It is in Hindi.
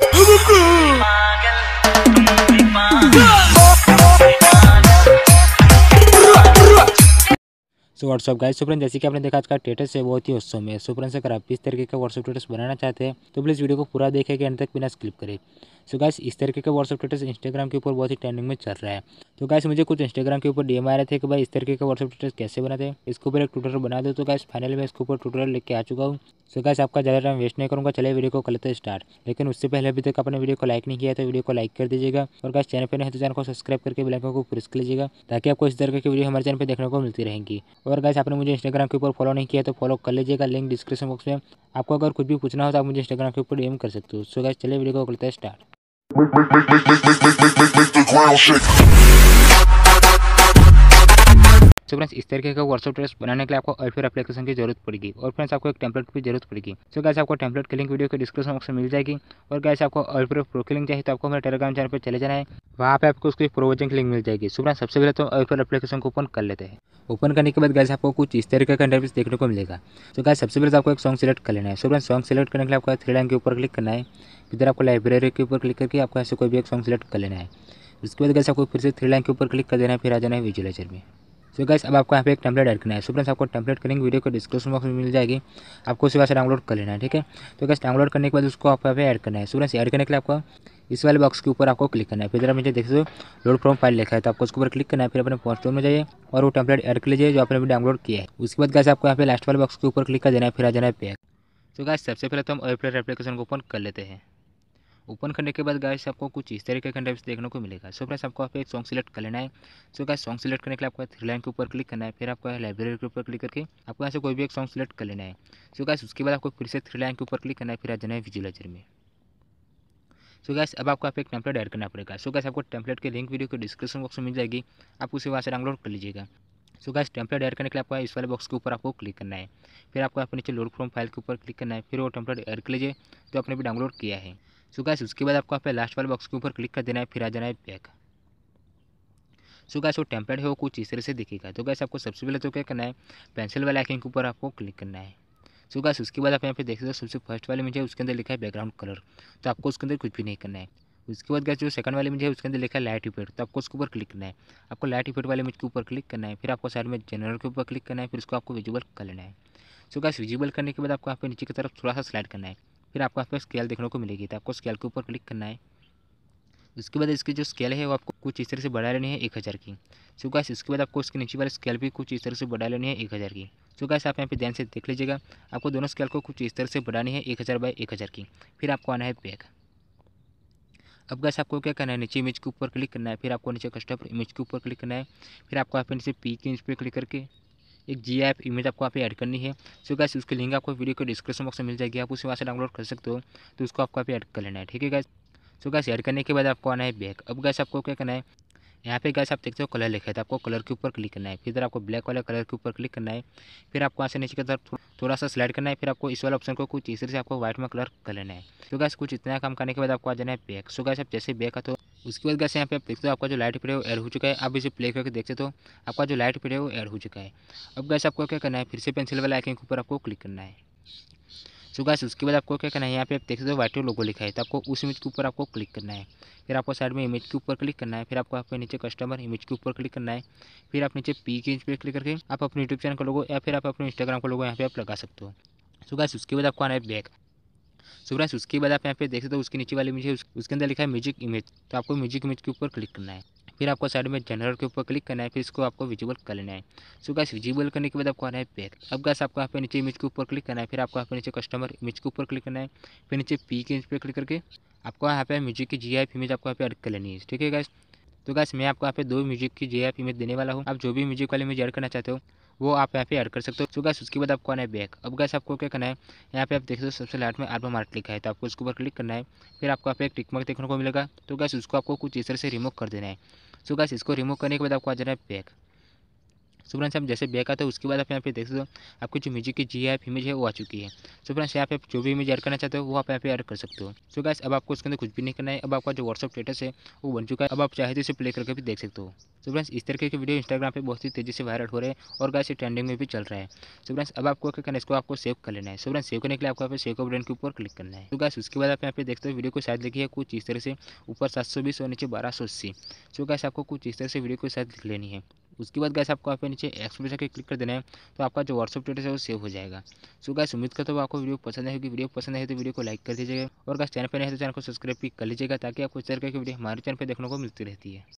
सो व्हाट्सअप गाइस सुप्रेन जैसे कि आपने देखा आज का टेटस है बहुत ही उत्सव है सुप्रेन से अगर आप इस तरीके का व्हाट्सअप टेटस बनाना चाहते हैं तो प्लीज़ वीडियो को पूरा देखें कि अंत तक बिना स्किप करें सो गाइस इस तरीके के व्हाट्सअप स्टेटस इंस्टाग्राम के ऊपर बहुत ही ट्रेंडिंग में चल रहा है तो गाइस मुझे कुछ इंस्टाग्राम के ऊपर डीएम आ रहे थे कि भाई इस तरीके के व्हाट्सअप स्टेटस कैसे बनाते हैं इसके ऊपर एक ट्यूटोरियल बना दो तो गाइस फाइनल में इसके ऊपर ट्यूटोरियल लेके आ चुका हूँ सो गाइस आपका ज़्यादा टाइम वेस्ट नहीं करूँगा चले वीडियो को लेते स्टार्ट लेकिन उससे पहले अभी तक आपने वीडियो को लाइक नहीं किया तो वीडियो को लाइक कर दीजिएगा और गाइस चैनल पर नहीं तो चैनल को सब्सक्राइब करके बिल्कुल को प्रेस कर लीजिएगा ताकि आपको इस तरीके की वीडियो हमारे चैनल पर देखने को मिलती रहेंगी और गाइस आपने मुझे इंस्टाग्राम के ऊपर फॉलो नहीं किया तो फॉलो कर लीजिएगा लिंक डिस्क्रिप्शन बॉक्स में आपको अगर कुछ भी पूछना हो तो आप मुझे इंस्टाग्राम के ऊपर डीएम कर सकते हो सो गाइस चले वीडियो को करते हैं स्टार्ट तो फ्रेंड्स इस तरीके का व्हाट्सअप ड्रेस बनाने के लिए आपको अल्फेयर एप्लीकेशन की जरूरत पड़ेगी और फ्रेंड्स आपको एक टेम्पलेट की जरूरत पड़ेगी सो कैसे आपको टेम्पलेट की लिंक वीडियो के डिस्क्रिप्शन बॉक्स में मिल जाएगी और कैसे आपको अल्फेयर प्रो की लिंक चाहिए तो आपको हमारे टेलीग्राम चैनल पर चले जाना है वहाँ पर आपको उसकी प्रोवोजिंग लिंक मिल जाएगी सो फ्रेंड्स सबसे पहले तो अल्फेयर एप्लीकेशन को ओपन कर लेते हैं ओपन करने के बाद गैस आपको कुछ इस तरीके का इंटरव्यू देखने को मिलेगा तो गैस सबसे पहले तो आपको एक सॉन्ग सेलेक्ट कर लेना है सो फ्रेंड्स सॉन्ग सेलेक्ट करने के लिए आपको थ्री लाइन के ऊपर क्लिक करना है इधर आपको लाइब्रेरी के ऊपर क्लिक करके आपको ऐसे कोई भी एक सॉन्ग सेलेक्ट कर लेना है उसके बाद गैस आपको फिर से थ्री लाइन के ऊपर क्लिक कर देना है फिर आ जाना है विजुलाइजर में सो गैस अब आपको यहाँ पे एक टेम्पलेट ऐड करना है सो फ्रेंड्स आपको टेम्पलेट करेंगे वीडियो को डिस्क्रिप्शन बॉक्स में मिल जाएगी आपको उसे से डाउनलोड कर लेना है ठीक है तो गैस डाउनलोड करने के बाद उसको आपको यहाँ पे ऐड करना है सो फ्रेंड्स ऐड करने के लिए आपको इस वाले बॉक्स के ऊपर आपको क्लिक करना है फिर जरा मुझे देख सो लोड फ्रॉम फाइल लिखा है तो आपको उसके ऊपर क्लिक करना है फिर अपने फोन में जाइए और वो टेम्पलेट ऐड कर लीजिए जो आपने अभी डाउनलोड किया है उसके बाद गैस आपको यहाँ पे लास्ट वाले बॉक्स के ऊपर क्लिक कर देना है फिर आ जाना है पैक तो गैस सबसे पहले तो हम एप्लीकेशन को ओपन कर लेते हैं ओपन करने के बाद गाइस आपको कुछ इस तरीके का इंटरव्यूस देखने को मिलेगा सो फ्रेंड्स आपको यहाँ एक सॉन्ग सिलेक्ट कर लेना है सो गाइस सॉन्ग सिलेक्ट करने के लिए आपको थ्री लाइन के ऊपर क्लिक करना है फिर आपको लाइब्रेरी के ऊपर क्लिक करके आपको यहाँ से कोई भी एक सॉन्ग सिलेक्ट कर लेना है सो गाइस उसके बाद आपको फिर से थ्री लाइन के ऊपर क्लिक करना है फिर आ जाना है विजुलाइजर में सो गैस अब आपको आप एक टेम्पलेट ऐड करना पड़ेगा सो so गैस आपको टेम्पलेट के लिंक वीडियो को डिस्क्रिप्शन बॉक्स में मिल जाएगी आप उसे वहाँ से डाउनलोड कर लीजिएगा सो गैस टेम्पलेट ऐड करने के लिए आपको इस वाले बॉक्स के ऊपर आपको क्लिक करना है फिर आपको अपने नीचे लोड फ्रॉम फाइल के ऊपर क्लिक करना है फिर वो टेम्पलेट ऐड कर लीजिए जो आपने भी डाउनलोड किया है सो गैस उसके बाद आपको यहाँ लास्ट वाले बॉक्स के ऊपर क्लिक कर देना है फिर आ जाना है बैक सो गैस वो टेम्पलेट है वो कुछ इस तरह से दिखेगा तो गैस आपको सबसे पहले तो क्या करना है पेंसिल वाले आइकन के ऊपर आपको क्लिक करना है सो गैस उसके बाद आप यहाँ पे देख सकते हो सबसे फर्स्ट वाले में जो उसके अंदर लिखा है बैकग्राउंड कलर तो आपको उसके अंदर कुछ भी नहीं करना है उसके बाद गैस जो सेकंड वाले में है उसके अंदर लिखा है लाइट इफेक्ट तो आपको उसके ऊपर क्लिक करना है आपको लाइट इफेक्ट वाले इमेज के ऊपर क्लिक करना है फिर आपको साइड में जनरल के ऊपर क्लिक करना है फिर उसको आपको विजुअल कर लेना है सो गैस विजुअल करने के बाद आपको यहाँ पे नीचे की तरफ थोड़ा सा स्लाइड करना है फिर आपको आपको स्केल देखने को मिलेगी तो आपको स्केल के ऊपर क्लिक करना है उसके बाद इसकी जो स्केल है वो आपको कुछ इस तरह से बढ़ा लेनी है एक हज़ार की सो गैस इसके बाद आपको इसके नीचे वाले स्केल भी कुछ इस तरह से बढ़ा लेनी है एक हज़ार की सो गैस आप यहाँ पे ध्यान से देख लीजिएगा आपको दोनों स्केल को कुछ इस तरह से बढ़ानी है एक हज़ार बाई एक हज़ार की फिर आपको आना है बैक अब गैस आपको क्या करना है नीचे इमेज के ऊपर क्लिक करना है फिर आपको नीचे कस्टमर इमेज के ऊपर क्लिक करना है फिर आपको यहाँ नीचे पी के इमेज पर क्लिक करके एक जी ऐप इमेज आपको यहाँ पे ऐड करनी है सो गैस उसकी लिंक आपको वीडियो के डिस्क्रिप्शन बॉक्स में मिल जाएगी आप उसे वहाँ से डाउनलोड कर सकते हो तो उसको आपको यहाँ पे ऐड कर लेना है ठीक है गैस सो गैस ऐड करने के बाद आपको आना है बैक अब गैस आपको क्या करना है यहाँ पे गैस आप देखते हो कलर लिखा है तो आपको कलर के ऊपर क्लिक करना है फिर इधर आपको ब्लैक वाले कलर के ऊपर क्लिक करना है फिर आपको वहाँ से नीचे की तरफ थोड़ा सा स्लाइड करना है फिर आपको इस वाले ऑप्शन को कुछ इस से आपको व्हाइट में कलर कर लेना है तो गैस कुछ इतना काम करने के बाद आपको आ जाना है बैक सो गैस आप जैसे बैक आते हो उसके बाद कैसे यहाँ पे आप देखते हो आपका जो लाइट पीरियड है वो एड हो चुका है आप इसे प्ले करके देखते तो आपका जो लाइट पीरियड है वो एड हो चुका है अब गैस आपको क्या करना है फिर से पेंसिल वाला आइकन के ऊपर आपको क्लिक करना है सो गैस उसके बाद आपको क्या करना है यहाँ पे आप देख सकते हो वाइट लोगो लिखा है तो आपको उस इमेज के ऊपर आपको क्लिक करना है फिर आपको साइड में इमेज के ऊपर क्लिक करना है फिर आपको आपके नीचे कस्टमर इमेज के ऊपर क्लिक करना है फिर आप नीचे पी के इमेज पर क्लिक करके आप अपने यूट्यूब चैनल का लोगो या फिर आप अपने इंस्टाग्राम का लोगो यहाँ पे आप लगा सकते हो सो गैस उसके बाद आपको आना है बैक सुबराज उसके बाद आप यहाँ पे देख सकते हो उसके नीचे वाले मुझे उसके अंदर लिखा है म्यूजिक इमेज तो आपको म्यूजिक इमेज के ऊपर क्लिक करना है फिर आपको साइड में जनरल के ऊपर क्लिक करना है फिर इसको आपको विजिबल कर लेना है सो गैस विजिबल करने के बाद आपको आना है पैक अब गैस आपको यहाँ पे नीचे इमेज के ऊपर क्लिक करना है फिर आपको यहाँ पे नीचे कस्टमर इमेज के ऊपर क्लिक करना है फिर नीचे पी के इमेज पर क्लिक करके आपको यहाँ पे म्यूजिक की जी आई इमेज आपको यहाँ पे एड कर लेनी है ठीक है गैस तो गैस मैं आपको यहाँ पे दो म्यूजिक की आई इमेज देने वाला हूँ आप जो भी म्यूजिक वाले इमेज एड करना चाहते हो वो आप यहाँ पे ऐड कर सकते हो सो गैस उसके बाद आपको आना है बैक अब गैस आपको क्या करना है यहाँ पे आप देख सकते हो सबसे लास्ट में आर्मा मार्ट लिखा है तो आपको उसके ऊपर क्लिक करना है फिर आपको आप एक टिक मार्क देखने को मिलेगा तो गैस उसको आपको कुछ इस तरह से रिमूव कर देना है सो गैस इसको रिमूव करने के बाद आपको आ जाना है बैक सो फ्रेंड्स आप जैसे बैक आते हो उसके बाद आप यहाँ पे देख सकते हो आपकी जो म्यूजिक की जी एफ इमेज है वो आ चुकी है सो फ्रेंड्स यहाँ पे आप जो भी इमेज ऐड करना चाहते हो वो आप यहाँ पे ऐड कर सकते हो सो गैस अब आपको उसके अंदर कुछ भी नहीं करना है अब आपका जो व्हाट्सअप स्टेटस है वो बन चुका है अब आप चाहे तो इसे प्ले करके भी देख सकते हो सो फ्रेंड्स इस तरीके के वीडियो इंस्टाग्राम पर बहुत ही तेजी से वायरल हो रहे हैं और गैस ट्रेंडिंग में भी चल रहा है सो फ्रेंड्स अब आपको क्या करना है इसको आपको सेव कर लेना है सो फ्रेंड्स सेव करने के लिए आपको यहाँ पे सेव का बटन के ऊपर क्लिक करना है तो गैस उसके बाद आप यहाँ पे देखते हो वीडियो को शायद लिखी है कुछ इस तरह से ऊपर सात सौ बीस और नीचे बारह सौ अस्सी सो गैस आपको कुछ इस तरह से वीडियो को शायद लिख लेनी है उसके बाद गैस आपको आप नीचे एक्सप्रेस के क्लिक कर देना है तो आपका जो व्हाट्सअप स्टेटस है वो सेव हो जाएगा सो गैस उम्मीद करता हूँ आपको वीडियो पसंद है क्योंकि वीडियो पसंद है तो वीडियो को लाइक कर दीजिएगा और गैस चैनल पर नहीं है तो चैनल को सब्सक्राइब भी कर लीजिएगा ताकि आपको इस तरह की वीडियो हमारे चैनल पर देखने को मिलती रहती है